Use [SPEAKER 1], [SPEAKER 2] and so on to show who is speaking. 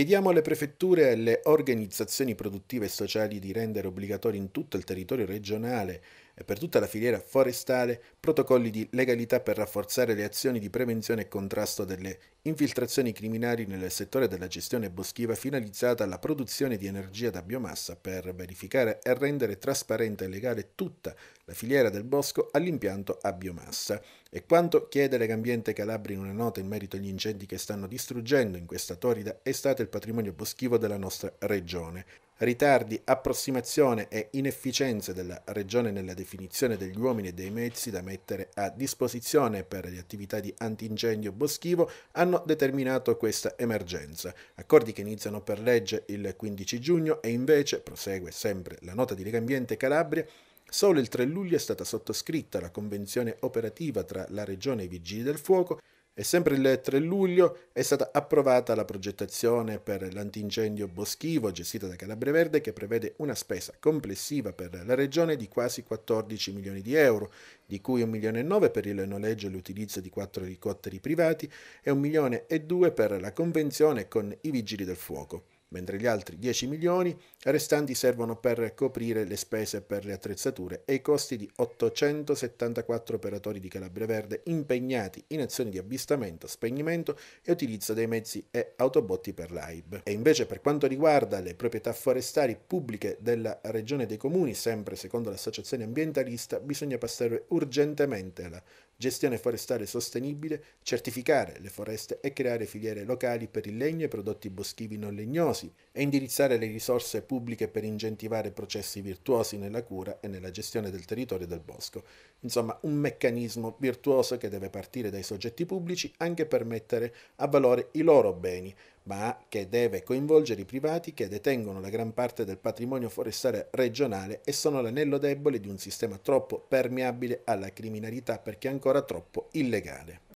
[SPEAKER 1] Chiediamo alle prefetture e alle organizzazioni produttive e sociali di rendere obbligatori in tutto il territorio regionale e per tutta la filiera forestale protocolli di legalità per rafforzare le azioni di prevenzione e contrasto delle infiltrazioni criminali nel settore della gestione boschiva finalizzata alla produzione di energia da biomassa per verificare e rendere trasparente e legale tutta la filiera del bosco all'impianto a biomassa. E quanto chiede Legambiente Calabria in una nota in merito agli incendi che stanno distruggendo in questa torrida estate il patrimonio boschivo della nostra regione ritardi, approssimazione e inefficienze della Regione nella definizione degli uomini e dei mezzi da mettere a disposizione per le attività di antincendio boschivo hanno determinato questa emergenza. Accordi che iniziano per legge il 15 giugno e invece, prosegue sempre la nota di Legambiente Calabria, Solo il 3 luglio è stata sottoscritta la convenzione operativa tra la Regione e i Vigili del Fuoco e sempre il 3 luglio è stata approvata la progettazione per l'antincendio boschivo gestita da Calabria Verde che prevede una spesa complessiva per la regione di quasi 14 milioni di euro, di cui 1 milione e 9 per il noleggio e l'utilizzo di quattro elicotteri privati e 1 milione e 2 per la convenzione con i vigili del fuoco mentre gli altri 10 milioni restanti servono per coprire le spese per le attrezzature e i costi di 874 operatori di Calabria Verde impegnati in azioni di avvistamento, spegnimento e utilizzo dei mezzi e autobotti per l'AIB. E invece per quanto riguarda le proprietà forestali pubbliche della Regione dei Comuni, sempre secondo l'associazione ambientalista, bisogna passare urgentemente alla gestione forestale sostenibile, certificare le foreste e creare filiere locali per il legno e prodotti boschivi non legnosi e indirizzare le risorse pubbliche per incentivare processi virtuosi nella cura e nella gestione del territorio e del bosco. Insomma, un meccanismo virtuoso che deve partire dai soggetti pubblici anche per mettere a valore i loro beni, ma che deve coinvolgere i privati che detengono la gran parte del patrimonio forestale regionale e sono l'anello debole di un sistema troppo permeabile alla criminalità perché ancora troppo illegale.